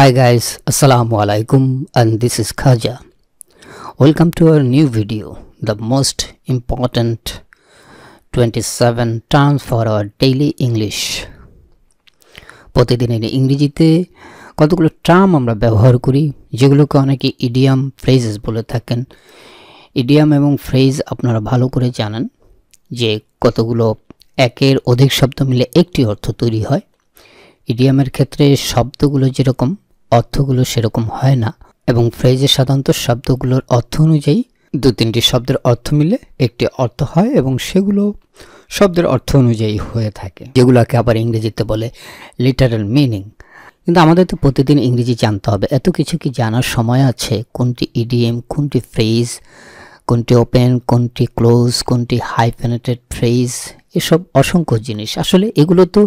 Hi guys, Assalamu alaikum and this is Khaja. Welcome to our new video, the most important 27 terms for our daily English. প্রতিদিনের ইংরেজিতে কতগুলো term আমরা ব্যবহার করি যেগুলোকে অনেকে ইডিয়াম ফ্রেজেস বলে থাকেন ইডিয়াম এবং ফ্রেজ আপনারা ভালো করে জানেন যে কতগুলো একের অধিক শব্দ মিলে একটি অর্থ তৈরি হয় ইডিয়ামের ক্ষেত্রে শব্দগুলো যেরকম অর্থগুলো সেরকম হয় না এবং ফ্রেজে সাধারণত শব্দগুলোর অর্থ অনুযায়ী দু তিনটি শব্দের অর্থ মিলে একটি অর্থ হয় এবং সেগুলো শব্দের অর্থ অনুযায়ী হয়ে থাকে যেগুলোকে আবার ইংরেজিতে বলে লিটারাল মিনিং কিন্তু আমাদের তো প্রতিদিন ইংরেজি জানতে হবে এত কিছু কি জানার সময় আছে কোনটি ইডিএম কোনটি ফ্রেজ কোনটি ওপেন কোনটি ক্লোজ কোনটি হাই পেনেটেড ফ্রেজ এসব অসংখ্য জিনিস আসলে এগুলো তো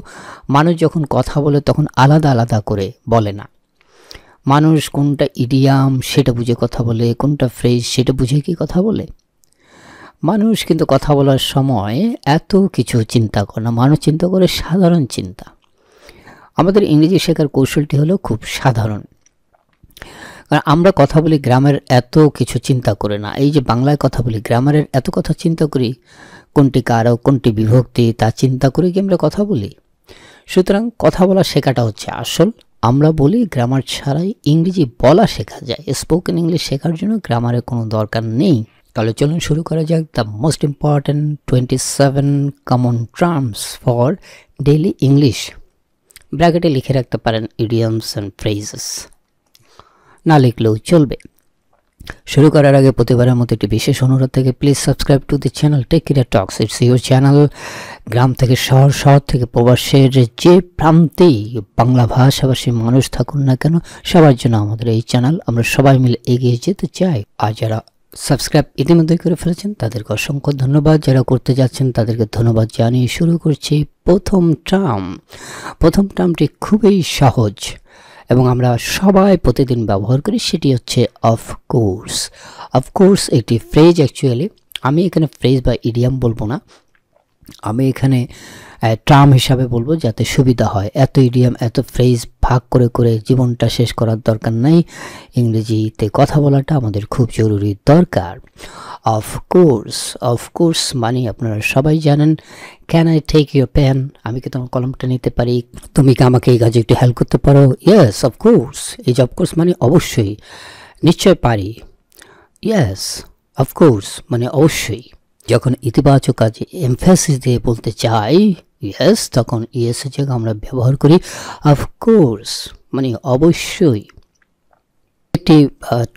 মানুষ যখন কথা বলে তখন আলাদা আলাদা করে বলে না মানুষ কোনটা ইডিয়াম সেটা বুঝে কথা বলে কোনটা ফ্রেজ সেটা বুঝে কি কথা বলে মানুষ কিন্তু কথা বলার সময় এত কিছু চিন্তা করে না মানুষ চিন্তা করে সাধারণ চিন্তা আমাদের ইংরেজি শেখার কৌশলটি হলো খুব সাধারণ কারণ আমরা কথা বলি গ্রামের এত কিছু চিন্তা করে না এই যে বাংলায় কথা বলি গ্রামারের এত কথা চিন্তা করি কোনটি কারক কোনটি বিভক্তি তা চিন্তা করে কি আমরা কথা বলি সুতরাং কথা বলা শেখাটা হচ্ছে আসল আমরা বলি গ্রামার ছাড়াই ইংরেজি বলা শেখা যায় স্পোকেন ইংলিশ শেখার জন্য গ্রামারের কোনো দরকার নেই তাহলে চলুন শুরু করা যাক the most important twenty seven common terms for daily English ব্র্যাকেটে লিখে রাখতে পারেন ইডিয়ামস অ্যান্ড ফ্রেজেস না লিখলেও চলবে শুরু করার আগে প্রতিবারের মতো একটি বিশেষ অনুরোধ থেকে please subscribe to the channel Tech Kriya talks it's your channel গ্রাম থেকে শহর শহর থেকে প্রবাসের যে প্রান্তেই বাংলা ভাষাভাষী মানুষ থাকুন না কেন সবার জন্য আমাদের এই চ্যানেল আমরা সবাই মিলে এগিয়ে যেতে চাই আর যারা সাবস্ক্রাইব ইতিমধ্যেই করে ফেলেছেন তাদেরকে অসংখ্য ধন্যবাদ যারা করতে যাচ্ছেন তাদেরকে ধন্যবাদ জানিয়ে শুরু করছি প্রথম টার্ম প্রথম টার্মটি খুবই সহজ এবং আমরা সবাই প্রতিদিন ব্যবহার করি সেটি হচ্ছে অফ কোর্স অফ কোর্স একটি ফ্রেজ অ্যাকচুয়ালি আমি এখানে ফ্রেজ বা ইডিয়াম বলবো না আমি এখানে ট্রাম হিসাবে বলবো যাতে সুবিধা হয় এত ইডিয়াম এত ফ্রেজ ভাগ করে করে জীবনটা শেষ করার দরকার নাই ইংরেজিতে কথা বলাটা আমাদের খুব জরুরি দরকার অফকোর্স অফকোর্স মানে আপনারা সবাই জানেন can I take your pen আমি কি তোমার কলমটা নিতে পারি তুমি কি আমাকে এই কাজে একটু হেল্প করতে পারো ইয়েস অফকোর্স এই অফকোর্স মানে অবশ্যই নিশ্চয় পারি ইয়েস অফকোর্স মানে অবশ্যই যখন ইতিবাচক কাজে এমফেসিস দিয়ে বলতে চাই ইয়েস তখন ইয়েসের জায়গা আমরা ব্যবহার করি অফকোর্স মানে অবশ্যই একটি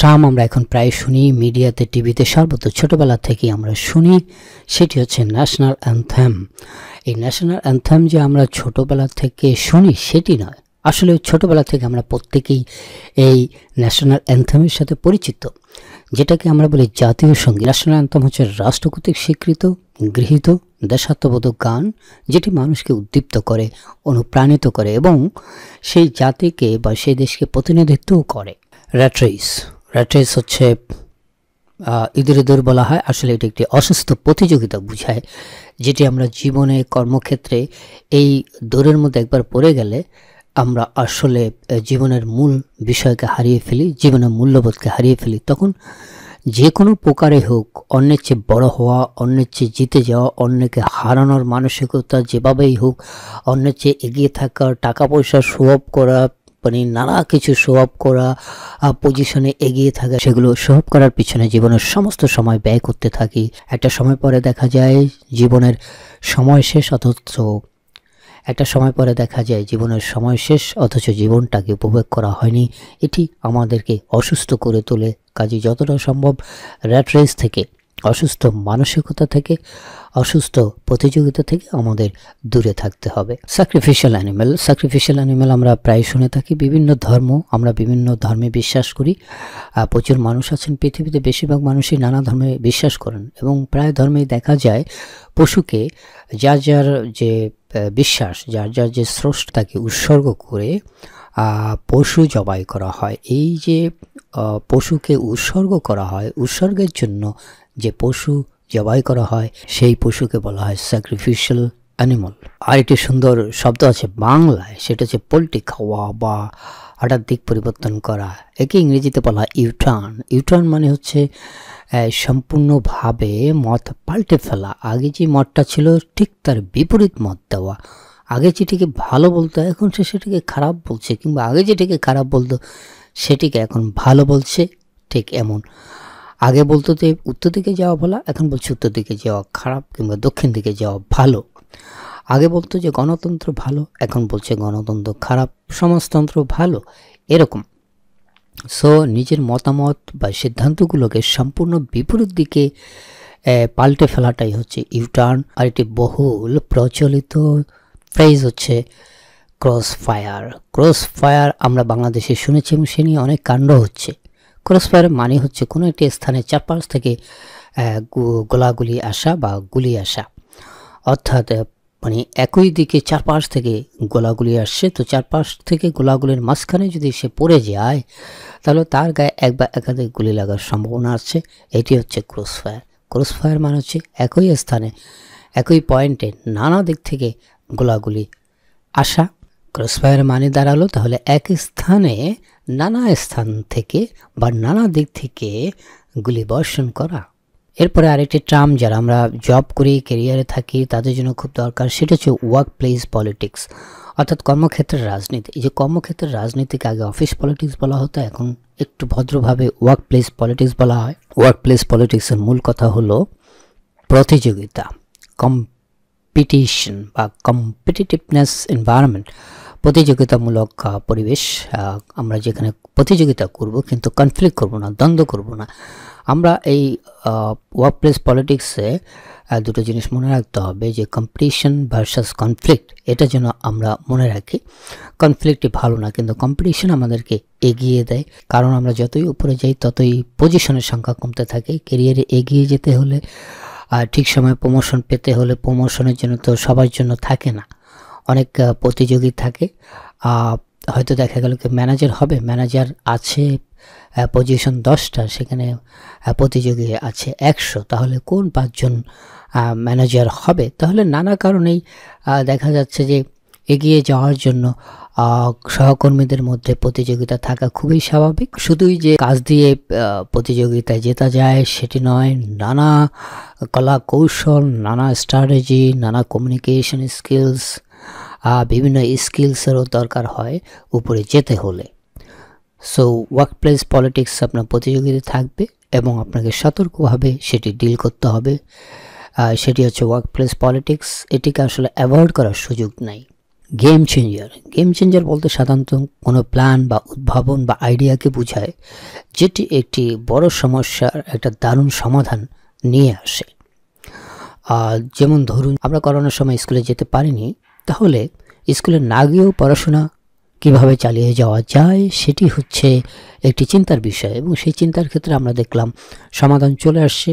ট্রাম আমরা এখন প্রায় শুনি মিডিয়াতে টিভিতে সর্বত্র ছোটোবেলা থেকেই আমরা শুনি সেটি হচ্ছে ন্যাশনাল অ্যান্থেম এই ন্যাশনাল অ্যান্থেম যে আমরা ছোটোবেলা থেকে শুনি সেটি নয় আসলে ছোটোবেলা থেকে আমরা প্রত্যেকেই এই ন্যাশনাল অ্যান্থেমের সাথে পরিচিত যেটাকে আমরা বলি জাতীয় সঙ্গীত ন্যাশনাল অ্যান্থম হচ্ছে রাষ্ট্র কর্তৃক স্বীকৃত গৃহীত দেশাত্মবোধক গান যেটি মানুষকে উদ্দীপ্ত করে অনুপ্রাণিত করে এবং সেই জাতিকে বা সেই দেশকে প্রতিনিধিত্বও করে র্যাট্রেস র্যাট্রেস হচ্ছে ইঁদুরে দৌড় বলা হয় আসলে এটি একটি অসুস্থ প্রতিযোগিতা বুঝায় যেটি আমরা জীবনে কর্মক্ষেত্রে এই দৌড়ের মধ্যে একবার পড়ে গেলে আমরা আসলে জীবনের মূল বিষয়কে হারিয়ে ফেলি জীবনের মূল্যবোধকে হারিয়ে ফেলি তখন যে কোনো প্রকারে হোক অন্যের চেয়ে বড়ো হওয়া অন্যের চেয়ে জিতে যাওয়া অন্যকে হারানোর মানসিকতা যেভাবেই হোক অন্যের চেয়ে এগিয়ে থাকা টাকা পয়সা শো করা মানে নানা কিছু শো করা পজিশনে এগিয়ে থাকা সেগুলো শো করার পিছনে জীবনের সমস্ত সময় ব্যয় করতে থাকি একটা সময় পরে দেখা যায় জীবনের সময় শেষ অথচ একটা সময় পরে দেখা যায় জীবনের সময় শেষ অথচ জীবনটাকে উপভোগ করা হয়নি এটি আমাদেরকে অসুস্থ করে তোলে কাজে যতটা সম্ভব র্যাট রেস থেকে অসুস্থ মানসিকতা থেকে অসুস্থ প্রতিযোগিতা থেকে আমাদের দূরে থাকতে হবে স্যাক্রিফিশিয়াল অ্যানিমেল স্যাক্রিফিশিয়াল অ্যানিমেল আমরা প্রায় শুনে থাকি বিভিন্ন ধর্ম আমরা বিভিন্ন ধর্মে বিশ্বাস করি প্রচুর মানুষ আছেন পৃথিবীতে বেশিরভাগ মানুষই নানা ধর্মে বিশ্বাস করেন এবং প্রায় ধর্মেই দেখা যায় পশুকে যা যার যে বিশ্বাস যার যার যে স্রষ্ট তাকে উৎসর্গ করে পশু জবাই করা হয় এই যে পশুকে উৎসর্গ করা হয় উৎসর্গের জন্য যে পশু জবাই করা হয় সেই পশুকে বলা হয় স্যাক্রিফিশিয়াল অ্যানিমাল আর একটি সুন্দর শব্দ আছে বাংলায় সেটা হচ্ছে পোলট্রি খাওয়া বা হঠাৎ দিক পরিবর্তন করা একে ইংরেজিতে বলা ইউটার্ন ইউটার্ন মানে হচ্ছে সম্পূর্ণভাবে মত পাল্টে ফেলা আগে যে মতটা ছিল ঠিক তার বিপরীত মত দেওয়া আগে যেটিকে ভালো বলতো এখন সে সেটিকে খারাপ বলছে কিংবা আগে যেটিকে খারাপ বলতো সেটিকে এখন ভালো বলছে ঠিক এমন আগে বলতো যে উত্তর দিকে যাওয়া ভালো এখন বলছে উত্তর দিকে যাওয়া খারাপ কিংবা দক্ষিণ দিকে যাওয়া ভালো আগে বলতো যে গণতন্ত্র ভালো এখন বলছে গণতন্ত্র খারাপ সমাজতন্ত্র ভালো এরকম সো নিজের মতামত বা সিদ্ধান্তগুলোকে সম্পূর্ণ বিপরীত দিকে পাল্টে ফেলাটাই হচ্ছে ইউটার্ন আর এটি বহুল প্রচলিত ফ্রেজ হচ্ছে ক্রস ফায়ার ক্রস ফায়ার আমরা বাংলাদেশে শুনেছি এবং সে নিয়ে অনেক কাণ্ড হচ্ছে ক্রস ফায়ার মানে হচ্ছে কোনো একটি স্থানে চারপাশ থেকে গোলাগুলি আসা বা গুলি আসা অর্থাৎ মানে একই দিকে চারপাশ থেকে গোলাগুলি আসছে তো চারপাশ থেকে গোলাগুলির মাঝখানে যদি সে পড়ে যায় তাহলে তার গায়ে এক বা একাধিক গুলি লাগার সম্ভাবনা আছে এটি হচ্ছে ক্রস ফায়ার ক্রস ফায়ার মানে হচ্ছে একই স্থানে একই পয়েন্টে নানা দিক থেকে গোলাগুলি আসা ক্রস ফায়ার মানে দাঁড়ালো তাহলে এক স্থানে নানা স্থান থেকে বা নানা দিক থেকে গুলি বর্ষণ করা এরপরে আরেকটি ট্রাম যারা আমরা জব করি কেরিয়ারে থাকি তাদের জন্য খুব দরকার সেটা হচ্ছে ওয়ার্ক প্লেস পলিটিক্স অর্থাৎ কর্মক্ষেত্রের রাজনীতি এই যে কর্মক্ষেত্রের রাজনীতিকে আগে অফিস পলিটিক্স বলা হতো এখন একটু ভদ্রভাবে ওয়ার্ক প্লেস পলিটিক্স বলা হয় ওয়ার্ক প্লেস পলিটিক্সের মূল কথা হলো প্রতিযোগিতা কম্পিটিশন বা কম্পিটিটিভনেস এনভায়রনমেন্ট প্রতিযোগিতামূলক পরিবেশ আমরা যেখানে প্রতিযোগিতা করব কিন্তু কনফ্লিক্ট করব না দ্বন্দ্ব করব না আমরা এই ওয়ার্ক প্লেস পলিটিক্সে দুটো জিনিস মনে রাখতে হবে যে কম্পিটিশন ভার্সাস কনফ্লিক্ট এটা যেন আমরা মনে রাখি কনফ্লিক্টই ভালো না কিন্তু কম্পিটিশন আমাদেরকে এগিয়ে দেয় কারণ আমরা যতই উপরে যাই ততই পজিশনের সংখ্যা কমতে থাকে কেরিয়ারে এগিয়ে যেতে হলে আর ঠিক সময় প্রমোশন পেতে হলে প্রমোশনের জন্য তো সবার জন্য থাকে না অনেক প্রতিযোগী থাকে হয়তো দেখা গেল কি ম্যানেজার হবে ম্যানেজার আছে পজিশন দশটা সেখানে প্রতিযোগী আছে একশো তাহলে কোন পাঁচজন ম্যানেজার হবে তাহলে নানা কারণেই দেখা যাচ্ছে যে এগিয়ে যাওয়ার জন্য সহকর্মীদের মধ্যে প্রতিযোগিতা থাকা খুবই স্বাভাবিক শুধুই যে কাজ দিয়ে প্রতিযোগিতায় যেতা যায় সেটি নয় নানা কলা কৌশল নানা স্ট্র্যাটেজি নানা কমিউনিকেশন স্কিলস বিভিন্ন স্কিলসেরও দরকার হয় উপরে যেতে হলে সো ওয়ার্কপ্লেস পলিটিক্স আপনার প্রতিযোগিতা থাকবে এবং আপনাকে সতর্কভাবে সেটি ডিল করতে হবে সেটি হচ্ছে ওয়ার্কপ্লেস পলিটিক্স এটিকে আসলে অ্যাভয়েড করার সুযোগ নাই গেম চেঞ্জার গেম চেঞ্জার বলতে সাধারণত কোনো প্ল্যান বা উদ্ভাবন বা আইডিয়াকে বোঝায় যেটি একটি বড় সমস্যার একটা দারুণ সমাধান নিয়ে আসে যেমন ধরুন আমরা করোনার সময় স্কুলে যেতে পারিনি তাহলে স্কুলে না গিয়েও পড়াশোনা কীভাবে চালিয়ে যাওয়া যায় সেটি হচ্ছে একটি চিন্তার বিষয় এবং সেই চিন্তার ক্ষেত্রে আমরা দেখলাম সমাধান চলে আসছে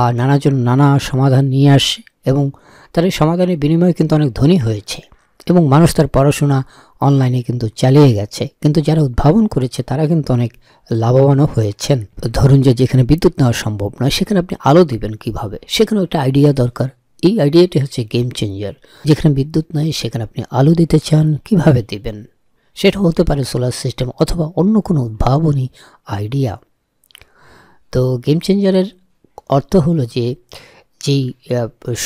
আর নানাজন নানা সমাধান নিয়ে আসছে এবং তার এই সমাধানের বিনিময়ে কিন্তু অনেক ধনী হয়েছে এবং মানুষ তার পড়াশোনা অনলাইনে কিন্তু চালিয়ে গেছে কিন্তু যারা উদ্ভাবন করেছে তারা কিন্তু অনেক লাভবানও হয়েছেন ধরুন যে যেখানে বিদ্যুৎ নেওয়া সম্ভব নয় সেখানে আপনি আলো দিবেন কিভাবে সেখানেও একটা আইডিয়া দরকার এই আইডিয়াটি হচ্ছে গেম চেঞ্জার যেখানে বিদ্যুৎ নাই সেখানে আপনি আলো দিতে চান কিভাবে দেবেন সেটা হতে পারে সোলার সিস্টেম অথবা অন্য কোনো উদ্ভাবনী আইডিয়া তো গেম চেঞ্জারের অর্থ হলো যে যেই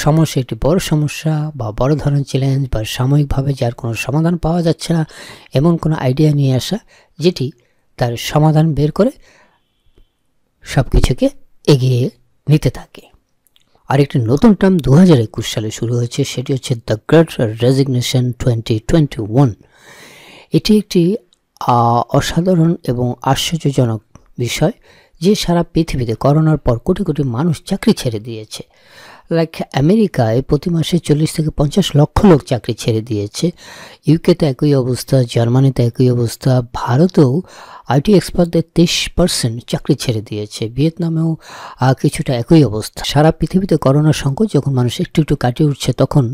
সমস্যা একটি বড় সমস্যা বা বড় ধরনের চ্যালেঞ্জ বা সাময়িকভাবে যার কোনো সমাধান পাওয়া যাচ্ছে না এমন কোনো আইডিয়া নিয়ে আসা যেটি তার সমাধান বের করে সব কিছুকে এগিয়ে নিতে থাকে আর একটি নতুন টার্ম দু হাজার একুশ সালে শুরু হয়েছে সেটি হচ্ছে the great resignation twenty twenty one এটি একটি অসাধারণ এবং আশ্চর্যজনক বিষয় যে সারা পৃথিবীতে করোনার পর কোটি কোটি মানুষ চাকরি ছেড়ে দিয়েছে লাইক আমেরিকায় প্রতি মাসে চল্লিশ থেকে পঞ্চাশ লক্ষ লোক চাকরি ছেড়ে দিয়েছে ইউকেতে একই অবস্থা জার্মানিতে একই অবস্থা ভারতেও আইটি এক্সপার্টদের তেইশ পার্সেন্ট চাকরি ছেড়ে দিয়েছে ভিয়েতনামেও কিছুটা একই অবস্থা সারা পৃথিবীতে করোনা সংকট যখন মানুষ একটু একটু কাটিয়ে উঠছে তখন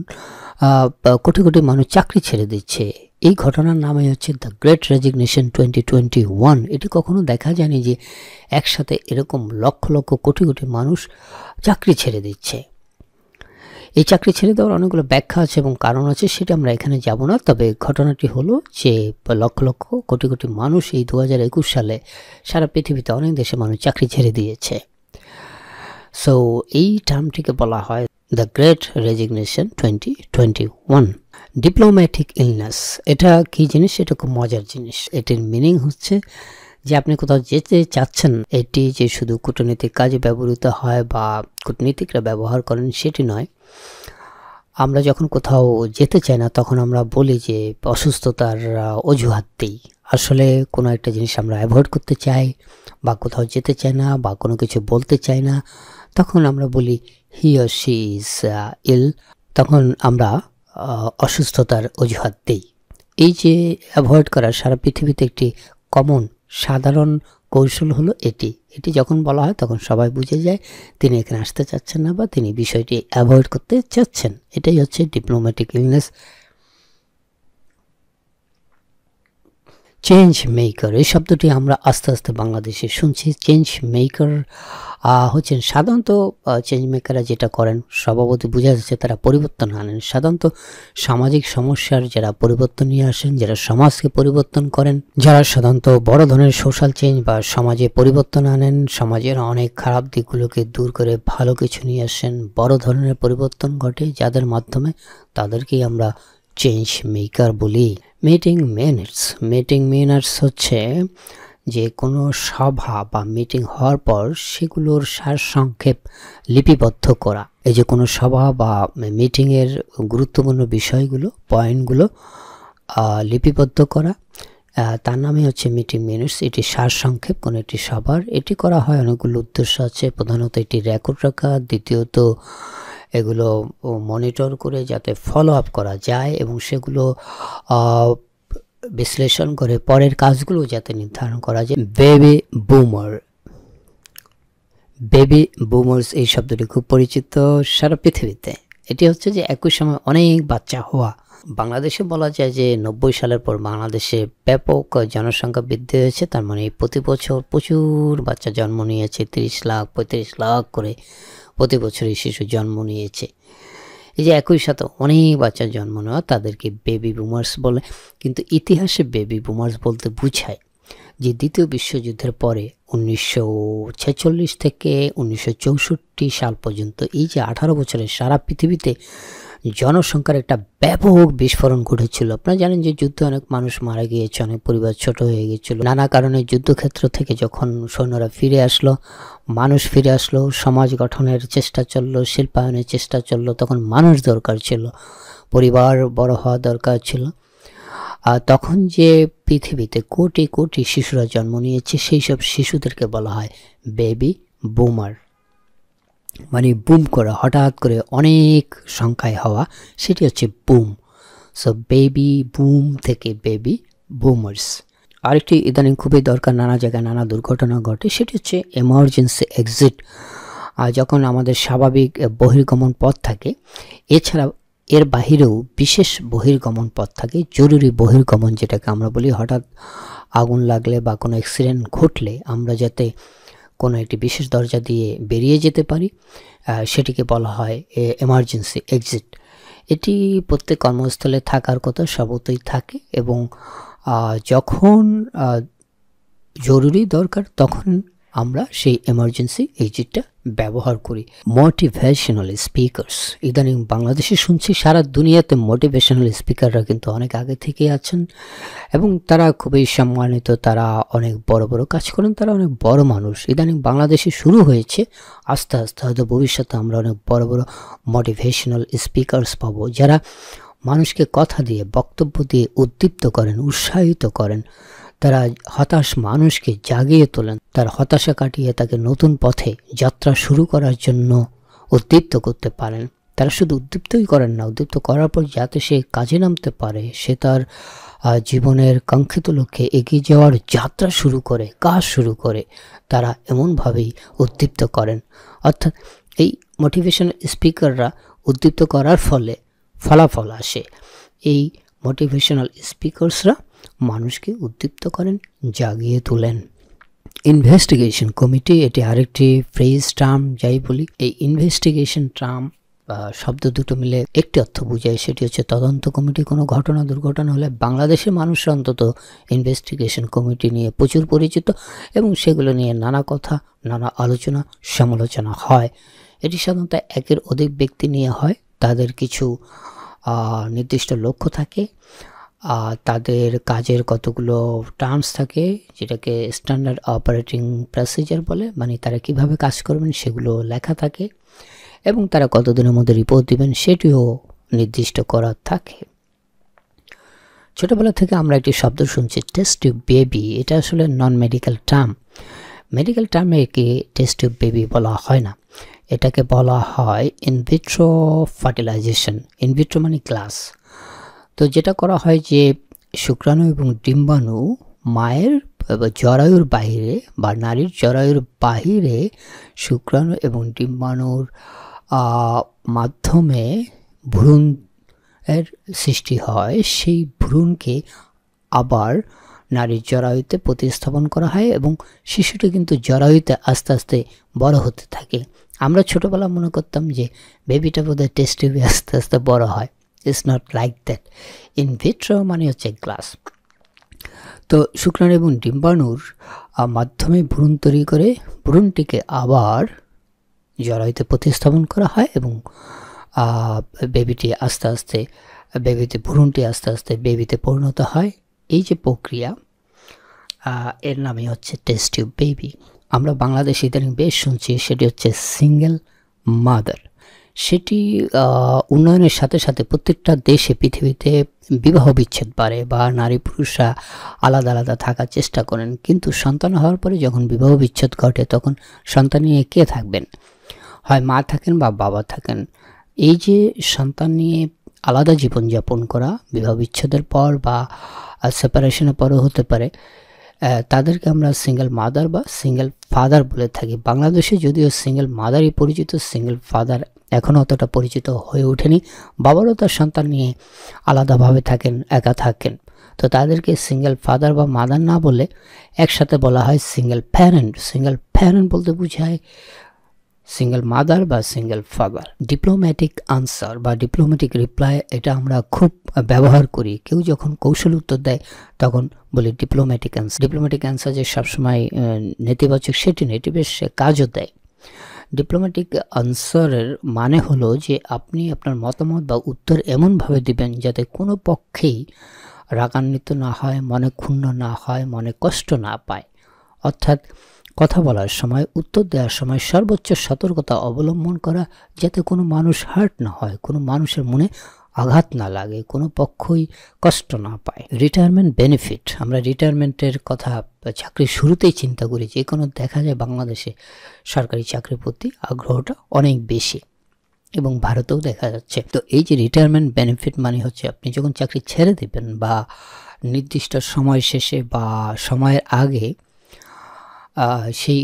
কোটি কোটি মানুষ চাকরি ছেড়ে দিচ্ছে এই ঘটনার নামে হচ্ছে the great resignation twenty twenty one এটি কখনো দেখা যায়নি যে একসাথে এরকম লক্ষ লক্ষ কোটি কোটি মানুষ চাকরি ছেড়ে দিচ্ছে এই চাকরি ছেড়ে দেওয়ার অনেকগুলো ব্যাখ্যা আছে এবং কারণ আছে সেটা আমরা এখানে যাব না তবে ঘটনাটি হলো যে লক্ষ লক্ষ কোটি কোটি মানুষ এই দু সালে সারা পৃথিবীতে অনেক দেশে মানুষ চাকরি ছেড়ে দিয়েছে সো এই টার্মটিকে বলা হয় the great resignation twenty twenty one diplomatic illness এটা কী জিনিস এটা খুব মজার জিনিস এটির মিনিং হচ্ছে যে আপনি কোথাও যেতে চাচ্ছেন এটি যে শুধু কূটনৈতিক কাজে ব্যবহৃত হয় বা কূটনীতিকরা ব্যবহার করেন সেটি নয় আমরা যখন কোথাও যেতে চাই না তখন আমরা বলি যে অসুস্থতার অজুহাত দিই আসলে কোনো একটা জিনিস আমরা অ্যাভয়েড করতে চাই বা কোথাও যেতে চাই না বা কোনো কিছু বলতে চাই না তখন আমরা বলি he or she is ill তখন আমরা অসুস্থতার অজুহাত দিই এই যে অ্যাভয়েড করা সারা পৃথিবীতে একটি কমন সাধারণ কৌশল হলো এটি এটি যখন বলা হয় তখন সবাই বুঝে যায় তিনি এখানে আসতে চাচ্ছেন না বা তিনি বিষয়টি অ্যাভয়েড করতে চাচ্ছেন এটাই হচ্ছে ডিপ্লোম্যাটিক ইলনেস চেঞ্জ মেকার এই শব্দটি আমরা আস্তে আস্তে বাংলাদেশে শুনছি চেঞ্জ মেকার হচ্ছেন সাধারণত চেঞ্জ মেকাররা যেটা করেন সভাপতি বোঝা যাচ্ছে তারা পরিবর্তন আনেন সাধারণত সামাজিক সমস্যার যারা পরিবর্তন নিয়ে আসেন যারা সমাজকে পরিবর্তন করেন যারা সাধারণত বড় ধরনের সোশ্যাল চেঞ্জ বা সমাজে পরিবর্তন আনেন সমাজের অনেক খারাপ দিকগুলোকে দূর করে ভালো কিছু নিয়ে আসেন বড় ধরনের পরিবর্তন ঘটে যাদের মাধ্যমে তাদেরকেই আমরা চেঞ্জ মেকার বলি মিটিং মিনিটস মিটিং মিনিটস হচ্ছে যে কোনো সভা বা মিটিং হওয়ার পর সেগুলোর সারসংক্ষেপ লিপিবদ্ধ করা এই যে কোনো সভা বা মিটিংয়ের গুরুত্বপূর্ণ বিষয়গুলো পয়েন্টগুলো লিপিবদ্ধ করা তার নামে হচ্ছে মিটিং মিনিটস এটি সারসংক্ষেপ কোনো একটি সভার এটি করা হয় অনেকগুলো উদ্দেশ্য আছে প্রধানত এটি রেকর্ড রাখা দ্বিতীয়ত এগুলো মনিটর করে যাতে ফলো আপ করা যায় এবং সেগুলো বিশ্লেষণ করে পরের কাজগুলো যাতে নির্ধারণ করা যায় বেবি বুমার বেবি বুমার্স এই শব্দটি খুব পরিচিত সারা পৃথিবীতে এটি হচ্ছে যে একই সময় অনেক বাচ্চা হওয়া বাংলাদেশে বলা যায় যে নব্বই সালের পর বাংলাদেশে ব্যাপক জনসংখ্যা বৃদ্ধি হয়েছে তার মানে প্রতি বছর প্রচুর বাচ্চা জন্ম নিয়েছে তিরিশ লাখ পঁয়ত্রিশ লাখ করে প্রতি বছরই শিশু জন্ম নিয়েছে এই যে একই সাথে অনেক বাচ্চা জন্ম নেওয়া তাদেরকে বেবি বুমার্স বলে কিন্তু ইতিহাসে বেবি বুমার্স বলতে বুঝায় যে দ্বিতীয় বিশ্বযুদ্ধের পরে উনিশশো থেকে উনিশশো সাল পর্যন্ত এই যে আঠারো বছরের সারা পৃথিবীতে জনসংখ্যার একটা ব্যাপক বিস্ফোরণ ঘটেছিল আপনারা জানেন যে যুদ্ধে অনেক মানুষ মারা গিয়েছে অনেক পরিবার ছোট হয়ে গিয়েছিল নানা কারণে যুদ্ধক্ষেত্র থেকে যখন সৈন্যরা ফিরে আসলো মানুষ ফিরে আসলো সমাজ গঠনের চেষ্টা চললো শিল্পায়নের চেষ্টা চললো তখন মানুষ দরকার ছিল পরিবার বড় হওয়া দরকার ছিল আর তখন যে পৃথিবীতে কোটি কোটি শিশুরা জন্ম নিয়েছে সেই সব শিশুদেরকে বলা হয় বেবি বুমার মানে বুম করা হঠাৎ করে অনেক সংখ্যায় হওয়া সেটি হচ্ছে বুম সো বেবি বুম থেকে বেবি বুমার্স আরেকটি ইদানিং খুবই দরকার নানা জায়গায় নানা দুর্ঘটনা ঘটে সেটি হচ্ছে এমার্জেন্সি এক্সিট যখন আমাদের স্বাভাবিক বহির্গমন পথ থাকে এছাড়া এর বাহিরেও বিশেষ বহির্গমন পথ থাকে জরুরি বহির্গমন যেটাকে আমরা বলি হঠাৎ আগুন লাগলে বা কোনো অ্যাক্সিডেন্ট ঘটলে আমরা যাতে কোনো একটি বিশেষ দরজা দিয়ে বেরিয়ে যেতে পারি সেটিকে বলা হয় এমার্জেন্সি এক্সিট এটি প্রত্যেক কর্মস্থলে থাকার কথা সর্বতই থাকে এবং যখন জরুরি দরকার তখন আমরা সেই এমার্জেন্সি এক্সিটটা ব্যবহার করি মোটিভেশনাল স্পিকার্স ইদানিং বাংলাদেশে শুনছি সারা দুনিয়াতে মোটিভেশনাল স্পিকাররা কিন্তু অনেক আগে থেকেই আছেন এবং তারা খুবই সম্মানিত তারা অনেক বড় বড় কাজ করেন তারা অনেক বড় মানুষ ইদানিং বাংলাদেশে শুরু হয়েছে আস্তে আস্তে হয়তো ভবিষ্যতে আমরা অনেক বড় বড় মোটিভেশনাল স্পিকার্স পাবো যারা মানুষকে কথা দিয়ে বক্তব্য দিয়ে উদ্দীপ্ত করেন উৎসাহিত করেন তারা হতাশ মানুষকে জাগিয়ে তোলেন তার হতাশা কাটিয়ে তাকে নতুন পথে যাত্রা শুরু করার জন্য উদ্দীপ্ত করতে পারেন তারা শুধু উদ্দীপ্তই করেন না উদ্দীপ্ত করার পর যাতে সে কাজে নামতে পারে সে তার জীবনের কাঙ্ক্ষিত লক্ষ্যে এগিয়ে যাওয়ার যাত্রা শুরু করে কাজ শুরু করে তারা এমনভাবেই উদ্দীপ্ত করেন অর্থাৎ এই মোটিভেশন স্পিকাররা উদ্দীপ্ত করার ফলে ফলাফল আসে এই মোটিভেশনাল স্পিকার্সরা মানুষকে উদ্দীপ্ত করেন জাগিয়ে তোলেন ইনভেস্টিগেশন কমিটি এটি আরেকটি ফ্রেজ টার্ম যাই বলি এই ইনভেস্টিগেশন টার্ম শব্দ দুটো মিলে একটি অর্থ বুঝায় সেটি হচ্ছে তদন্ত কমিটি কোনো ঘটনা দুর্ঘটনা হলে বাংলাদেশের মানুষের অন্তত ইনভেস্টিগেশন কমিটি নিয়ে প্রচুর পরিচিত এবং সেগুলো নিয়ে নানা কথা নানা আলোচনা সমালোচনা হয় এটি সাধারণত একের অধিক ব্যক্তি নিয়ে হয় তাদের কিছু নির্দিষ্ট লক্ষ্য থাকে আর তাদের কাজের কতগুলো টার্মস থাকে যেটাকে স্ট্যান্ডার্ড অপারেটিং প্রসিজার বলে মানে তারা কিভাবে কাজ করবেন সেগুলো লেখা থাকে এবং তারা কতদিনের মধ্যে রিপোর্ট দিবেন সেটিও নির্দিষ্ট করা থাকে ছোটোবেলা থেকে আমরা একটি শব্দ শুনছি টেস্ট বেবি এটা আসলে নন মেডিকেল টার্ম মেডিকেল টার্মে একে টেস্ট বেবি বলা হয় না এটাকে বলা হয় ইনভিট্রো ফার্টিলাইজেশন ইনভিট্রো মানে ক্লাস তো যেটা করা হয় যে শুক্রাণু এবং ডিম্বাণু মায়ের জরায়ুর বাহিরে বা নারীর জরায়ুর বাহিরে শুক্রাণু এবং ডিম্বাণুর মাধ্যমে ভ্রূণ এর সৃষ্টি হয় সেই ভ্রূণকে আবার নারীর জরায়ুতে প্রতিস্থাপন করা হয় এবং শিশুটি কিন্তু জরায়ুতে আস্তে আস্তে বড় হতে থাকে আমরা ছোটোবেলা মনে করতাম যে বেবিটা বোধহয় টেস্টিভি আস্তে আস্তে বড় হয় is not like that. In vitro মানে হচ্ছে গ্লাস তো শুক্রাণু এবং ডিম্বাণুর মাধ্যমে ভ্রূণ তৈরি করে ভ্রূণটিকে আবার জরায়ুতে প্রতিস্থাপন করা হয় এবং বেবিটি আস্তে আস্তে বেবিতে ভ্রূণটি আস্তে আস্তে বেবিতে পরিণত হয় এই যে প্রক্রিয়া এর নামে হচ্ছে টেস্টিউব বেবি আমরা বাংলাদেশে ইদানিং বেশ শুনছি সেটি হচ্ছে সিঙ্গেল মাদার সেটি উন্নয়নের সাথে সাথে প্রত্যেকটা দেশে পৃথিবীতে বিবাহ বিচ্ছেদ পারে বা নারী পুরুষরা আলাদা আলাদা থাকার চেষ্টা করেন কিন্তু সন্তান হওয়ার পরে যখন বিবাহ বিচ্ছেদ ঘটে তখন সন্তান নিয়ে কে থাকবেন হয় মা থাকেন বা বাবা থাকেন এই যে সন্তান নিয়ে আলাদা জীবনযাপন করা বিবাহ বিচ্ছেদের পর বা সেপারেশনের পরও হতে পারে তাদেরকে আমরা সিঙ্গেল মাদার বা সিঙ্গেল ফাদার বলে থাকি বাংলাদেশে যদিও সিঙ্গেল মাদারই পরিচিত সিঙ্গেল ফাদার এখনও অতটা পরিচিত হয়ে ওঠেনি বাবারও তার সন্তান নিয়ে আলাদাভাবে থাকেন একা থাকেন তো তাদেরকে সিঙ্গেল ফাদার বা মাদার না বলে একসাথে বলা হয় সিঙ্গেল প্যারেন্ট সিঙ্গেল প্যারেন্ট বলতে বুঝায় সিঙ্গেল মাদার বা সিঙ্গেল ফাদার ডিপ্লোম্যাটিক আনসার বা ডিপ্লোম্যাটিক রিপ্লাই এটা আমরা খুব ব্যবহার করি কেউ যখন কৌশল উত্তর দেয় তখন বলি ডিপ্লোম্যাটিক আনসার ডিপ্লোম্যাটিক অ্যান্সার যে সবসময় নেতিবাচক সেটি এটি বেশ কাজও দেয় ডিপ্লোম্যাটিক আনসারের মানে হলো যে আপনি আপনার মতামত বা উত্তর এমনভাবে দিবেন যাতে কোনো পক্ষেই রাগান্বিত না হয় মনে ক্ষুণ্ণ না হয় মনে কষ্ট না পায় অর্থাৎ কথা বলার সময় উত্তর দেওয়ার সময় সর্বোচ্চ সতর্কতা অবলম্বন করা যাতে কোনো মানুষ হার্ট না হয় কোনো মানুষের মনে আঘাত না লাগে কোনো পক্ষই কষ্ট না পায় রিটায়ারমেন্ট বেনিফিট আমরা রিটায়ারমেন্টের কথা চাকরির শুরুতেই চিন্তা করি যে কোনো দেখা যায় বাংলাদেশে সরকারি চাকরির প্রতি আগ্রহটা অনেক বেশি এবং ভারতেও দেখা যাচ্ছে তো এই যে রিটায়ারমেন্ট বেনিফিট মানে হচ্ছে আপনি যখন চাকরি ছেড়ে দেবেন বা নির্দিষ্ট সময় শেষে বা সময়ের আগে সেই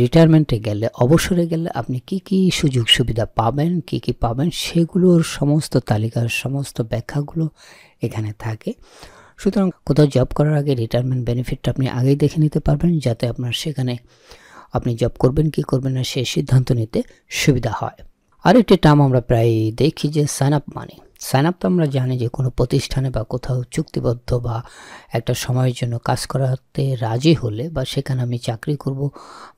রিটায়ারমেন্টে গেলে অবসরে গেলে আপনি কি কি সুযোগ সুবিধা পাবেন কি কি পাবেন সেগুলোর সমস্ত তালিকার সমস্ত ব্যাখ্যাগুলো এখানে থাকে সুতরাং কোথাও জব করার আগে রিটায়ারমেন্ট বেনিফিটটা আপনি আগেই দেখে নিতে পারবেন যাতে আপনার সেখানে আপনি জব করবেন কি করবেন না সে সিদ্ধান্ত নিতে সুবিধা হয় আরেকটি টার্ম আমরা প্রায় দেখি যে sign up money sign up তো আমরা জানি যে কোনো প্রতিষ্ঠানে বা কোথাও চুক্তিবদ্ধ বা একটা সময়ের জন্য কাজ করাতে রাজি হলে বা সেখানে আমি চাকরি করব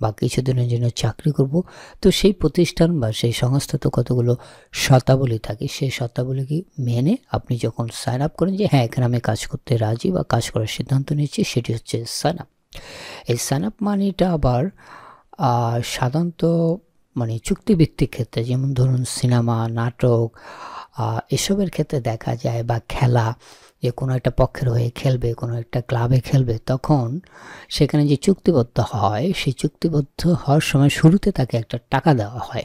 বা কিছুদিনের জন্য চাকরি করব তো সেই প্রতিষ্ঠান বা সেই সংস্থা তো কতগুলো শর্তাবলী থাকে সেই শর্তাবলীকে মেনে আপনি যখন সাইন আপ করেন যে হ্যাঁ এখানে আমি কাজ করতে রাজি বা কাজ করার সিদ্ধান্ত নিয়েছি সেটি হচ্ছে সাইন আপ এই সাইন আপ মানিটা আবার সাধারণত মানে চুক্তিভিত্তিক ক্ষেত্রে যেমন ধরুন সিনেমা নাটক এসবের ক্ষেত্রে দেখা যায় বা খেলা যে কোনো একটা পক্ষের হয়ে খেলবে কোনো একটা ক্লাবে খেলবে তখন সেখানে যে চুক্তিবদ্ধ হয় সেই চুক্তিবদ্ধ হওয়ার সময় শুরুতে তাকে একটা টাকা দেওয়া হয়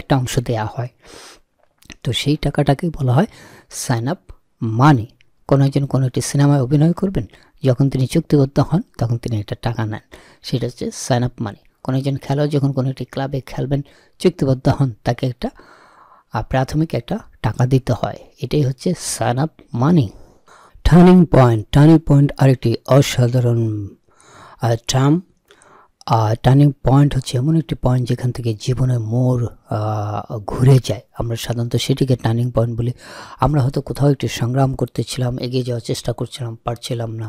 একটা অংশ দেওয়া হয় তো সেই টাকাটাকে বলা হয় সাইন আপ মানি কোনো একজন কোনো একটি সিনেমায় অভিনয় করবেন যখন তিনি চুক্তিবদ্ধ হন তখন তিনি একটা টাকা নেন সেটা হচ্ছে সাইন আপ মানি কোনো একজন খেলোয়াড় যখন কোনো একটি ক্লাবে খেলবেন চুক্তিবদ্ধ হন তাকে একটা প্রাথমিক একটা টাকা দিতে হয় এটাই হচ্ছে sign up money turning point turning point আরেকটি অসাধারণ টার্ম টার্নিং পয়েন্ট হচ্ছে এমন একটি পয়েন্ট যেখান থেকে জীবনের মোড় ঘুরে যায় আমরা সাধারণত সেটিকে টার্নিং পয়েন্ট বলি আমরা হয়তো কোথাও একটি সংগ্রাম করতেছিলাম এগিয়ে যাওয়ার চেষ্টা করছিলাম পারছিলাম না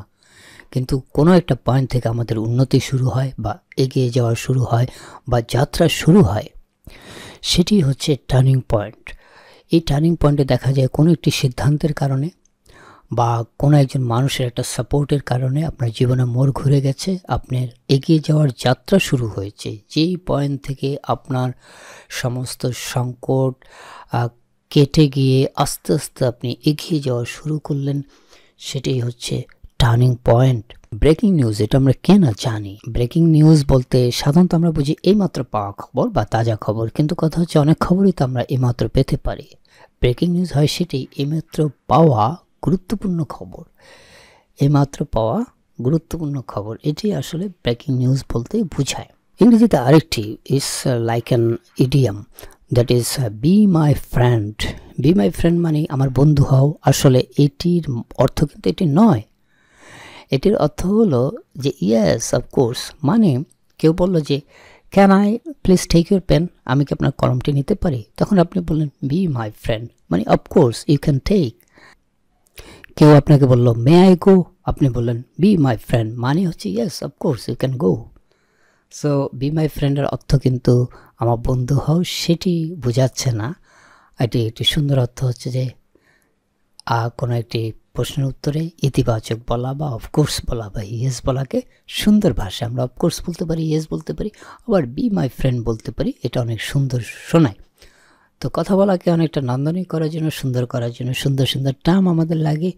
কিন্তু কোনো একটা পয়েন্ট থেকে আমাদের উন্নতি শুরু হয় বা এগিয়ে যাওয়া শুরু হয় বা যাত্রা শুরু হয় সেটি হচ্ছে টার্নিং পয়েন্ট এই টার্নিং পয়েন্টে দেখা যায় কোনো একটি সিদ্ধান্তের কারণে বা কোনো একজন মানুষের একটা সাপোর্টের কারণে আপনার জীবনে মোড় ঘুরে গেছে আপনার এগিয়ে যাওয়ার যাত্রা শুরু হয়েছে যেই পয়েন্ট থেকে আপনার সমস্ত সংকট কেটে গিয়ে আস্তে আস্তে আপনি এগিয়ে যাওয়া শুরু করলেন সেটাই হচ্ছে টার্নিং পয়েন্ট ব্রেকিং নিউজ এটা আমরা কেন জানি ব্রেকিং নিউজ বলতে সাধারণত আমরা বুঝি এইমাত্র পাওয়া খবর বা তাজা খবর কিন্তু কথা হচ্ছে অনেক খবরই তো আমরা এইমাত্র পেতে পারি ব্রেকিং নিউজ হয় সেটি এইমাত্র পাওয়া গুরুত্বপূর্ণ খবর এইমাত্র পাওয়া গুরুত্বপূর্ণ খবর এটি আসলে ব্রেকিং নিউজ বলতে বোঝায় ইংরেজিতে আরেকটি is like an idiom that is be my friend be my friend মানে আমার বন্ধু হও আসলে এটির অর্থ কিন্তু এটি নয় এটির অর্থ হলো যে ইয়েস অফকোর্স মানে কেউ বলল যে can I please take your pen আমি কি আপনার কলমটি নিতে পারি তখন আপনি বললেন বি মাই ফ্রেন্ড মানে অফকোর্স ইউ ক্যান টেক কেউ আপনাকে বললো মে আই গো আপনি বললেন বি মাই ফ্রেন্ড মানে হচ্ছে yes of course you can go so be my ফ্রেন্ডের অর্থ কিন্তু আমার বন্ধু হও সেটি বোঝাচ্ছে না এটি একটি সুন্দর অর্থ হচ্ছে যে কোনো একটি প্রশ্নের উত্তরে ইতিবাচক বলা বা অফকোর্স বলা বা ইয়েস বলাকে সুন্দর ভাষায় আমরা অফকোর্স বলতে পারি ইয়েস বলতে পারি আবার বি মাই ফ্রেন্ড বলতে পারি এটা অনেক সুন্দর শোনায় তো কথা বলাকে অনেকটা নান্দনিক করার জন্য সুন্দর করার জন্য সুন্দর সুন্দর টার্ম আমাদের লাগে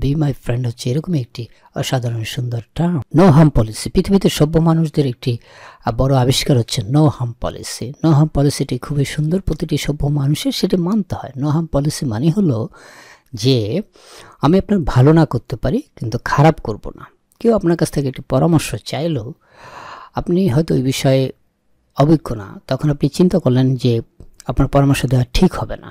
বি মাই ফ্রেন্ড হচ্ছে এরকমই একটি অসাধারণ সুন্দর টার্ম নো হাম পলিসি পৃথিবীতে সভ্য মানুষদের একটি বড় আবিষ্কার হচ্ছে নো হাম পলিসি নো হাম পলিসিটি খুবই সুন্দর প্রতিটি সভ্য মানুষের সেটি মানতে হয় নো হাম পলিসি মানে হলো যে আমি আপনার ভালো না করতে পারি কিন্তু খারাপ করব না কেউ আপনার কাছ থেকে একটি পরামর্শ চাইলেও আপনি হয়তো ওই বিষয়ে অভিজ্ঞ না তখন আপনি চিন্তা করলেন যে আপনার পরামর্শ দেওয়া ঠিক হবে না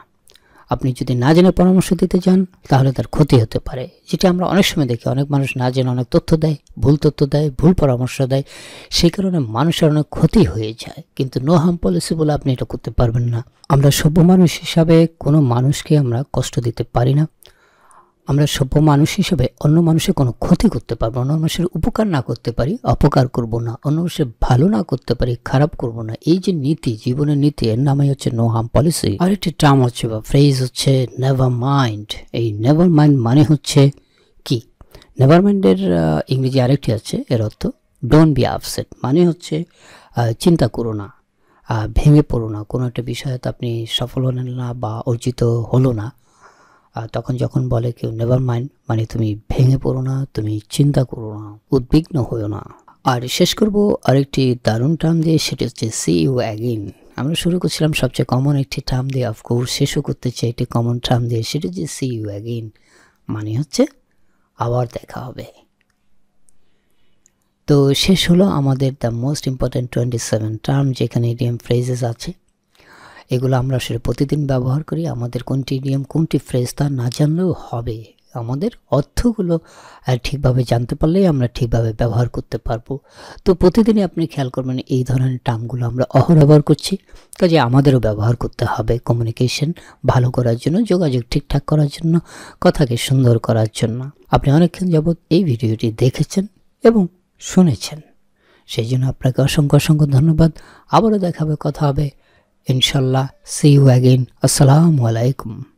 আপনি যদি না জেনে পরামর্শ দিতে যান তাহলে তার ক্ষতি হতে পারে যেটা আমরা অনেক সময় দেখি অনেক মানুষ না জেনে অনেক তথ্য দেয় ভুল তথ্য দেয় ভুল পরামর্শ দেয় সেই কারণে মানুষের অনেক ক্ষতি হয়ে যায় কিন্তু নো হাম পলিসি বলে আপনি এটা করতে পারবেন না আমরা সভ্য মানুষ হিসাবে কোনো মানুষকে আমরা কষ্ট দিতে পারি না আমরা সভ্য মানুষ হিসেবে অন্য মানুষের কোনো ক্ষতি করতে পারবো অন্য মানুষের উপকার না করতে পারি অপকার করব না অন্য মানুষের ভালো না করতে পারি খারাপ করব না এই যে নীতি জীবনের নীতি এর নামে হচ্ছে নো হাম পলিসি আর একটি টার্ম হচ্ছে বা ফ্রেজ হচ্ছে নেভার মাইন্ড এই নেভার মাইন্ড মানে হচ্ছে কি নেভার মাইন্ডের ইংরেজি আরেকটি আছে এর অর্থ ডোন্ট বি আপসেট মানে হচ্ছে চিন্তা করো না ভেঙে পড়ো না কোনো একটা বিষয়ে আপনি সফল হলেন না বা অর্জিত হলো না তখন যখন বলে কেউ নেভার মাইন্ড মানে তুমি ভেঙে পড়ো না তুমি চিন্তা করো না উদ্বিগ্ন হয়েও না আর শেষ করব আরেকটি দারুণ টার্ম দিয়ে সেটি হচ্ছে সি ইউ অ্যাগেন আমরা শুরু করছিলাম সবচেয়ে কমন একটি টার্ম দিয়ে অফকোর্স শেষও করতে চাই একটি কমন টার্ম দিয়ে সেটি হচ্ছে সি ইউ অ্যাগেন মানে হচ্ছে আবার দেখা হবে তো শেষ হলো আমাদের the most important twenty seven term যেখানে ইডিএম ফ্রেজেস আছে এগুলো আমরা আসলে প্রতিদিন ব্যবহার করি আমাদের কোনটি নিয়ম কোনটি ফ্রেজ তা না জানলেও হবে আমাদের অর্থগুলো ঠিকভাবে জানতে পারলেই আমরা ঠিকভাবে ব্যবহার করতে পারবো তো প্রতিদিনই আপনি খেয়াল করবেন এই ধরনের টার্মগুলো আমরা অহরহবার করছি কাজে আমাদেরও ব্যবহার করতে হবে কমিউনিকেশন ভালো করার জন্য যোগাযোগ ঠিকঠাক করার জন্য কথাকে সুন্দর করার জন্য আপনি অনেকক্ষণ যাবৎ এই ভিডিওটি দেখেছেন এবং শুনেছেন সেই জন্য আপনাকে অসংখ্য অসংখ্য ধন্যবাদ আবারও দেখাবে কথা হবে inshallah see you again assalamu alaikum